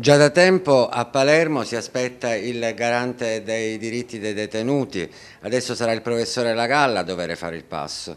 Già da tempo a Palermo si aspetta il garante dei diritti dei detenuti, adesso sarà il professore Lagalla a dover fare il passo.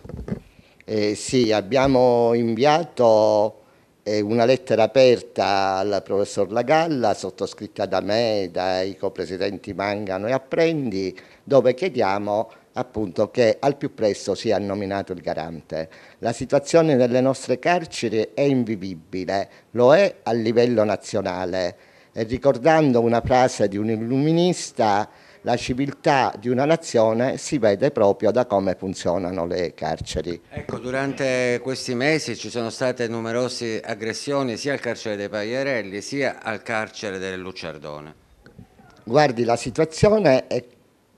Eh, sì, abbiamo inviato eh, una lettera aperta al professor Lagalla, sottoscritta da me, dai copresidenti Mangano e Apprendi, dove chiediamo appunto che al più presto sia nominato il garante. La situazione nelle nostre carceri è invivibile, lo è a livello nazionale. E ricordando una frase di un illuminista, la civiltà di una nazione si vede proprio da come funzionano le carceri. Ecco, durante questi mesi ci sono state numerose aggressioni sia al carcere dei Pagliarelli sia al carcere del Lucciardone. Guardi, la situazione è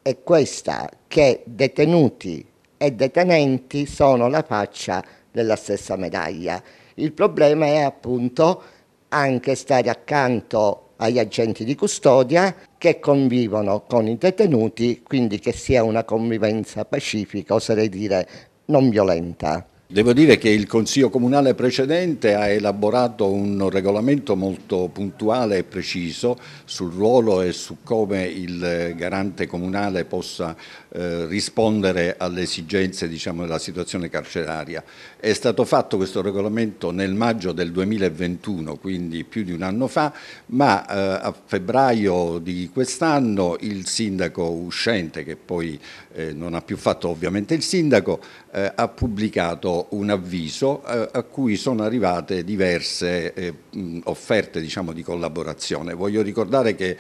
è questa che detenuti e detenenti sono la faccia della stessa medaglia. Il problema è appunto anche stare accanto agli agenti di custodia che convivono con i detenuti, quindi che sia una convivenza pacifica, oserei dire non violenta. Devo dire che il Consiglio Comunale precedente ha elaborato un regolamento molto puntuale e preciso sul ruolo e su come il garante comunale possa eh, rispondere alle esigenze diciamo, della situazione carceraria. È stato fatto questo regolamento nel maggio del 2021, quindi più di un anno fa, ma eh, a febbraio di quest'anno il sindaco uscente, che poi eh, non ha più fatto ovviamente il sindaco, eh, ha pubblicato un avviso eh, a cui sono arrivate diverse eh, offerte diciamo, di collaborazione. Voglio ricordare che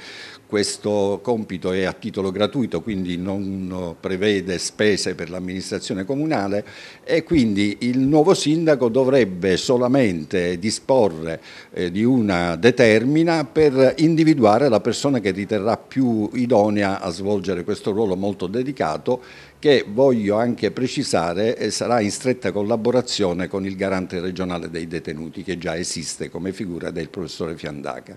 questo compito è a titolo gratuito, quindi non prevede spese per l'amministrazione comunale e quindi il nuovo sindaco dovrebbe solamente disporre eh, di una determina per individuare la persona che riterrà più idonea a svolgere questo ruolo molto dedicato che voglio anche precisare eh, sarà in stretta collaborazione con il garante regionale dei detenuti che già esiste come figura del professore Fiandaca.